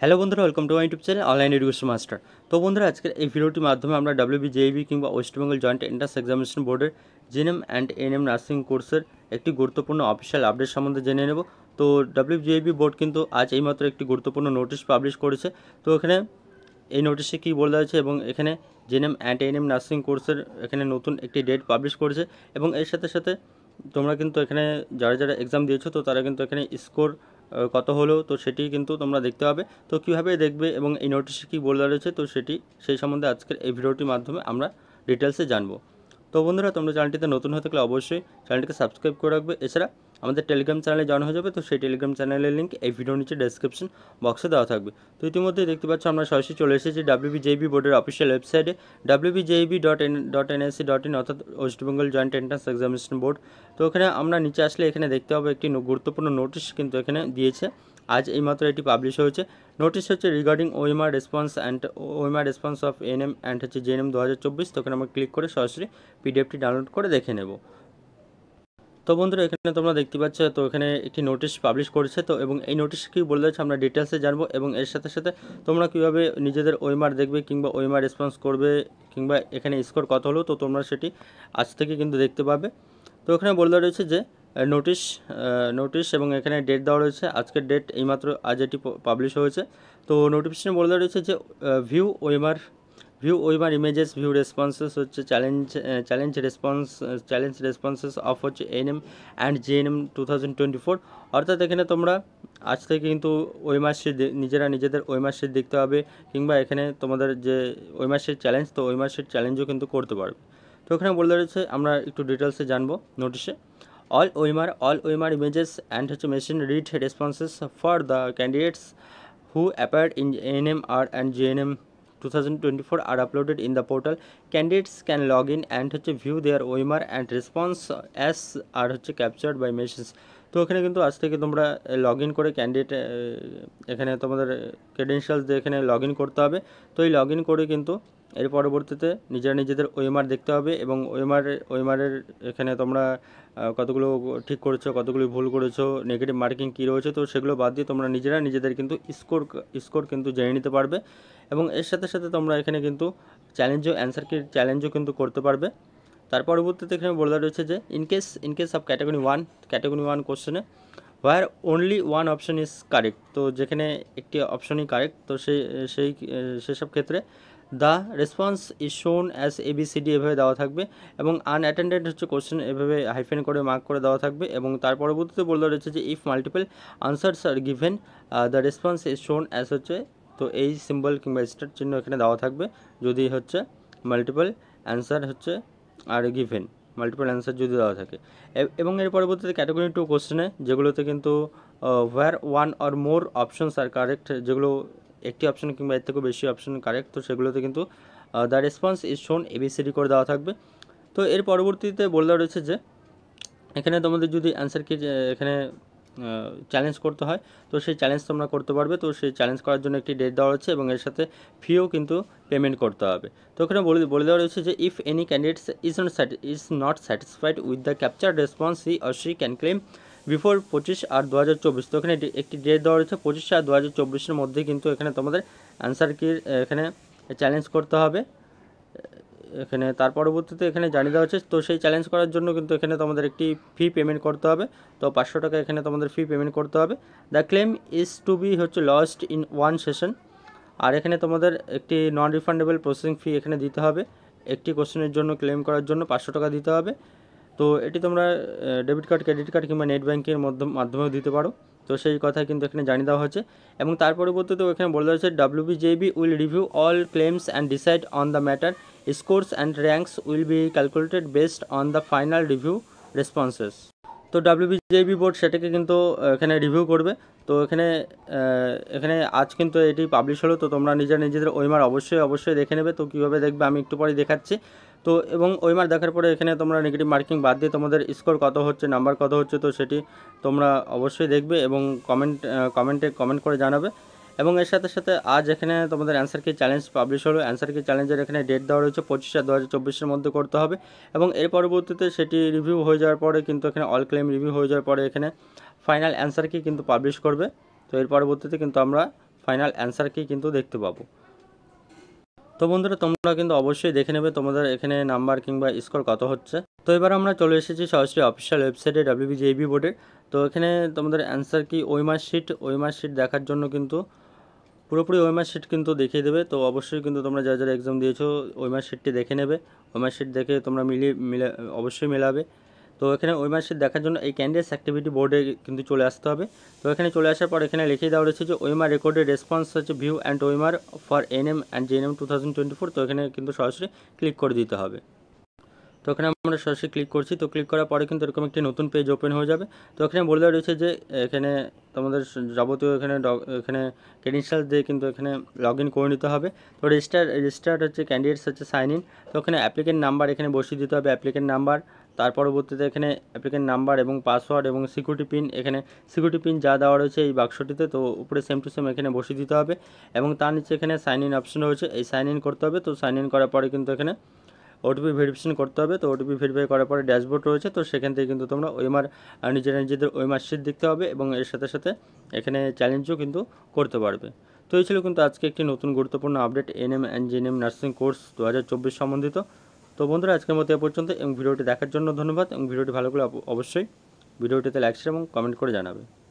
hello বন্ধুরা welcome to my YouTube channel online education master তো বন্ধুরা আজকের এই ভিডিওটির মাধ্যমে আমরা ডাব্লিউবিজেইবি কিংবা ওয়েস্টবেঙ্গল জয়েন্ট এন্ট্রান্স এক্সামিনেশন বোর্ডের জেনএম অ্যান্ড এনএম নার্সিং কোর্সের একটি গুরুত্বপূর্ণ অফিসিয়াল আপডেট সম্বন্ধে জেনে নেব তো ডাব্লিউবিজেইবি বোর্ড কিন্তু আজ এইমাত্র একটি গুরুত্বপূর্ণ নোটিশ পাবলিশ করেছে তো এখানে এই নোটিশে কী বলা হয়েছে এবং এখানে জেনএম অ্যান্ড এনএম নার্সিং কোর্সের এখানে নতুন একটি ডেট পাবলিশ করেছে এবং এর সাথে সাথে তোমরা কিন্তু এখানে যারা যারা এক্সাম দিয়েছো তো তারা কিন্তু এখানে স্কোর কত হলো তো সেটি কিন্তু তোমরা দেখতে পাবে তো কীভাবে দেখবে এবং এই নোটিশে কী বলে রয়েছে তো সেটি সেই সম্বন্ধে আজকের এই ভিডিওটির মাধ্যমে আমরা ডিটেলসে জানবো তো বন্ধুরা তোমরা চ্যানেলটিতে নতুন হয়ে থাকলে অবশ্যই চ্যানেলটিকে সাবস্ক্রাইব করে রাখবে এছাড়া আমাদের টেলিগ্রাম চ্যানেলে জয়েন হয়ে যাবে তো সেই টেলিগ্রাম চ্যানেলের লিঙ্ক এই ভিডিও নিচে ডেসক্রিপশন বক্সে দেওয়া থাকবে তো ইতিমধ্যে দেখতে পাচ্ছ আমরা সরাসরি চলে এসেছি ডাব্লিউবিজেইবি বোর্ডের অফিসিয়াল ওয়েবসাইটে WBJEEB dot N dot NSC dot in অর্থাৎ West Bengal joint entrance examination board তো ওখানে আমরা নিচে আসলে এখানে দেখতে পাবো একটি গুরুত্বপূর্ণ নোটিশ কিন্তু এখানে দিয়েছে আজ এইমাত্র এটি পাবলিশ হয়েছে নোটিশ হচ্ছে regarding OMR response and OMR response of NM and হচ্ছে জেএনএম দু হাজার চব্বিশ তো ওখানে আমরা ক্লিক করে সরাসরি পিডিএফটি ডাউনলোড করে দেখে নেব তো বন্ধুরা এখানে তোমরা দেখতে পাচ্ছ তো এখানে একটি নোটিশ পাবলিশ করেছে তো এবং এই নোটিশ কি বলে দিচ্ছে আমরা ডিটেলসে জানবো এবং এর সাথে সাথে তোমরা কীভাবে নিজেদের ওয়েমার দেখবে কিংবা ওয়েমার রেসপন্স করবে কিংবা এখানে স্কোর কত হলো তো তোমরা সেটি আজ থেকে কিন্তু দেখতে পাবে তো এখানে বলে রয়েছে যে নোটিশ নোটিশ এবং এখানে ডেট দেওয়া রয়েছে আজকের ডেট এইমাত্র আজ এটি পাবলিশ হয়েছে তো নোটিফিকেশন বলে দেওয়া রয়েছে যে view OMR view OMR images view responses হচ্ছে challenge challenge response challenge responses of হচ্ছে N M and J N M two thousand twenty four অর্থাৎ এখানে তোমরা আজ থেকে কিন্তু ওই মাসে নিজেরা নিজেদের ওই মাসে দেখতে হবে কিংবা এখানে তোমাদের যে ওই মাসের চ্যালেঞ্জ তো ওই মাসের চ্যালেঞ্জও কিন্তু করতে পারবে তো ওখানে বলে রয়েছে আমরা একটু ডিটেলসে জানবো নোটিশে all OMR all OMR images and হচ্ছে machine read responses for the candidates who appeared in ANM আর and JNM 2024 are uploaded in the portal candidates can log in and হচ্ছে view their OMR and response as are হচ্ছে captured by machines তো এখানে কিন্তু আজ থেকে তোমরা log in করে ক্যান্ডিডেট এখানে তোমাদের ক্রেডেনশিয়ালস দিয়ে এখানে লগ ইন করতে হবে তো এই লগ করে কিন্তু এর পরবর্তীতে নিজেরা নিজেদের ওয়েমার দেখতে হবে এবং ওএমআর ওয়েমারের এখানে তোমরা কতগুলো ঠিক করেছো কতগুলো ভুল করেছো নেগেটিভ মার্কিং কী রয়েছে তো সেগুলো বাদ দিয়ে তোমরা নিজেরা নিজেদের কিন্তু স্কোর স্কোর কিন্তু জেনে নিতে পারবে এবং এর সাথে সাথে তোমরা এখানে কিন্তু চ্যালেঞ্জও অ্যান্সার কি চ্যালেঞ্জও কিন্তু করতে পারবে তার পরবর্তীতে এখানে দেওয়া রয়েছে যে in case in case of category one category one কোশ্চেনে where only one option is correct তো যেখানে একটি অপশনই কারেক্ট তো সেই সেই সেসব ক্ষেত্রে the response is shown as ABCD এভাবে দেওয়া থাকবে এবং আনঅ্যাটেন্ডেড হচ্ছে কোশ্চেন এভাবে হাইফেন করে মার্ক করে দেওয়া থাকবে এবং তার পরবর্তীতে বললো রয়েছে যে if multiple answers are given the response is shown as হচ্ছে তো এই সিম্বল কিংবা স্টার চিহ্ন এখানে দেওয়া থাকবে যদি হচ্ছে মাল্টিপল অ্যান্সার হচ্ছে আর গিভেন মাল্টিপল অ্যান্সার যদি দেওয়া থাকে এবং এর পরবর্তীতে ক্যাটাগরি টু কোশ্চেনে যেগুলোতে কিন্তু where one or more options are correct যেগুলো একটি অপশন কিংবা এর থেকেও বেশি অপশন কারেক্ট তো সেগুলোতে কিন্তু the response is shown ABCD করে দেওয়া থাকবে তো এর পরবর্তীতে বলে দেওয়া রয়েছে যে এখানে তোমাদের যদি অ্যান্সারকে এখানে চ্যালেঞ্জ করতে হয় তো সেই চ্যালেঞ্জ তোমরা করতে পারবে তো সেই চ্যালেঞ্জ করার জন্য একটি ডেট দেওয়া রয়েছে এবং এর সাথে ফিও কিন্তু পেমেন্ট করতে হবে তো এখানে বলে বলে দেওয়া রয়েছে যে if any candidates is not is not satisfied with the capture response he or she can claim before পঁচিশ আর দু হাজার চব্বিশ তো এখানে একটি ডেট দেওয়া রয়েছে পঁচিশ আর দু হাজার চব্বিশের মধ্যে কিন্তু এখানে তোমাদের অ্যান্সার কি এখানে চ্যালেঞ্জ করতে হবে এখানে তার পরবর্তীতে এখানে জানিয়ে দেওয়া হচ্ছে তো সেই চ্যালেঞ্জ করার জন্য কিন্তু এখানে তোমাদের একটি ফি পেমেন্ট করতে হবে তো পাঁচশো টাকা এখানে তোমাদের ফি পেমেন্ট করতে হবে the claim is to be হচ্ছে লস্ট ইন ওয়ান সেশন আর এখানে তোমাদের একটি নন রিফান্ডেবল প্রসেসিং ফি এখানে দিতে হবে একটি কোশ্চেনের জন্য ক্লেম করার জন্য পাঁচশো টাকা দিতে হবে তো এটি তোমরা ডেবিট কার্ড ক্রেডিট কার্ড কিংবা নেট ব্যাঙ্কের মাধ্যমেও দিতে পারো তো সেই কথা কিন্তু এখানে জানিয়ে দেওয়া হয়েছে এবং তার পরবর্তীতে এখানে বলে দেওয়া হয়েছে we will review all claims and decide on the matter scores and ranks will be calculated based on the final review responses তো বি বোর্ড সেটাকে কিন্তু এখানে রিভিউ করবে তো এখানে এখানে আজ কিন্তু এটি পাবলিশ হলো তো তোমরা নিজের নিজেদের ওইমার অবশ্যই অবশ্যই দেখে নেবে তো কীভাবে দেখবে আমি একটু পরে দেখাচ্ছি তো এবং ওই মার দেখার পরে এখানে তোমরা নেগেটিভ মার্কিং বাদ দিয়ে তোমাদের স্কোর কত হচ্ছে নাম্বার কত হচ্ছে তো সেটি তোমরা অবশ্যই দেখবে এবং কমেন্ট কমেন্টে কমেন্ট করে জানাবে এবং এর সাথে সাথে আজ এখানে তোমাদের অ্যান্সার কি চ্যালেঞ্জ পাবলিশ হলো অ্যান্সার কি চ্যালেঞ্জের এখানে ডেট দেওয়া রয়েছে পঁচিশ দু হাজার মধ্যে করতে হবে এবং এর পরবর্তীতে সেটি রিভিউ হয়ে যাওয়ার পরে কিন্তু এখানে অল ক্লেম রিভিউ হয়ে যাওয়ার পরে এখানে ফাইনাল অ্যান্সার কি কিন্তু পাবলিশ করবে তো এর পরবর্তীতে কিন্তু আমরা ফাইনাল অ্যান্সার কি কিন্তু দেখতে পাবো তো বন্ধুরা তোমরা কিন্তু অবশ্যই দেখে নেবে তোমাদের এখানে নাম্বার কিংবা স্কোর কত হচ্ছে তো এবার আমরা চলে এসেছি সরাসরি অফিসিয়াল ওয়েবসাইটে বিজেবি বোর্ডের তো এখানে তোমাদের অ্যান্সার কি ওই মাস শিট মাস শিট দেখার জন্য কিন্তু পুরোপুরি ওই মাস শিট কিন্তু দেখিয়ে দেবে তো অবশ্যই কিন্তু তোমরা যারা যারা এক্সাম দিয়েছো মাস শিটটি দেখে নেবে ওই মাস শিট দেখে তোমরা মিলিয়ে মিলা অবশ্যই মেলাবে তো এখানে ওয়েমারশিট দেখার জন্য এই ক্যান্ডিডেটস অ্যাক্টিভিটি বোর্ডে কিন্তু চলে আসতে হবে তো এখানে চলে আসার পর এখানে লিখে দেওয়া রয়েছে যে ওইমার রেকর্ডের রেসপন্স হচ্ছে view and OMR for NM and JNM two thousand twenty four তো এখানে কিন্তু সরাসরি ক্লিক করে দিতে হবে তো এখানে আমরা সরাসরি ক্লিক করছি তো ক্লিক করার পরে কিন্তু এরকম একটি নতুন পেজ ওপেন হয়ে যাবে তো এখানে বলে দেওয়া রয়েছে যে এখানে তোমাদের যাবতীয় এখানে এখানে ক্রেডেনশিয়াল দিয়ে কিন্তু এখানে লগ ইন করে নিতে হবে তো রেজিস্টার রেজিস্টার্ড হচ্ছে ক্যান্ডিডেটস হচ্ছে সাইন ইন তো ওখানে অ্যাপ্লিকেন্ট নাম্বার এখানে বসিয়ে দিতে হবে অ্যাপ্লিকেন্ট নাম্বার তার পরবর্তীতে এখানে অ্যাপ্লিকেন্ট নাম্বার এবং পাসওয়ার্ড এবং সিকিউরিটি পিন এখানে সিকিউরিটি পিন যা দেওয়া রয়েছে এই বাক্সটিতে তো উপরে সেম টু সেম এখানে বসিয়ে দিতে হবে এবং তার নিচে এখানে সাইন ইন অপশন রয়েছে এই সাইন ইন করতে হবে তো সাইন ইন করার পরে কিন্তু এখানে ওটিপি ভেরিফিকেশন করতে হবে তো ওটিপি ভেরিফাই করার পরে ড্যাশবোর্ড রয়েছে তো সেখান থেকে কিন্তু তোমরা ওএমআর নিজেরা নিজেদের ওএমআর শিট দেখতে হবে এবং এর সাথে সাথে এখানে চ্যালেঞ্জও কিন্তু করতে পারবে তো এই ছিল কিন্তু আজকে একটি নতুন গুরুত্বপূর্ণ update NM and GNM nursing course দু সম্বন্ধিত তো বন্ধুরা আজকের মতো এ পর্যন্ত এবং ভিডিওটি দেখার জন্য ধন্যবাদ এবং ভিডিওটি ভালো করে অবশ্যই ভিডিওটিতে লাইক শেয়ার এবং কমেন্ট করে জানাবে